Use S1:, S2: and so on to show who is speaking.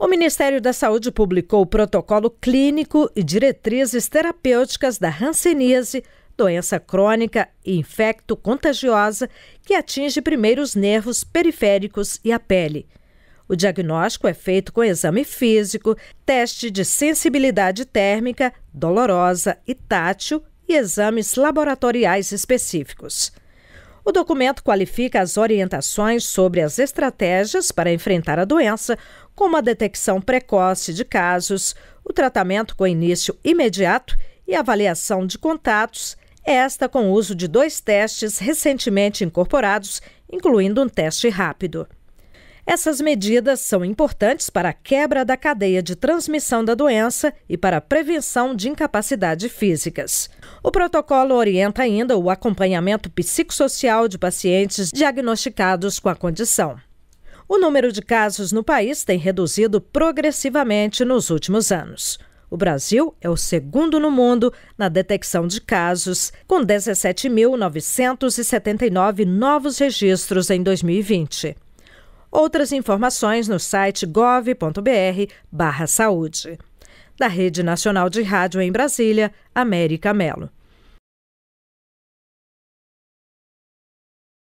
S1: O Ministério da Saúde publicou o protocolo clínico e diretrizes terapêuticas da hanseníase, doença crônica e infecto-contagiosa que atinge primeiro os nervos periféricos e a pele. O diagnóstico é feito com exame físico, teste de sensibilidade térmica, dolorosa e tátil e exames laboratoriais específicos. O documento qualifica as orientações sobre as estratégias para enfrentar a doença, como a detecção precoce de casos, o tratamento com início imediato e avaliação de contatos, esta com o uso de dois testes recentemente incorporados, incluindo um teste rápido. Essas medidas são importantes para a quebra da cadeia de transmissão da doença e para a prevenção de incapacidade físicas. O protocolo orienta ainda o acompanhamento psicossocial de pacientes diagnosticados com a condição. O número de casos no país tem reduzido progressivamente nos últimos anos. O Brasil é o segundo no mundo na detecção de casos, com 17.979 novos registros em 2020. Outras informações no site gov.br/saúde. Da Rede Nacional de Rádio em Brasília, América Melo.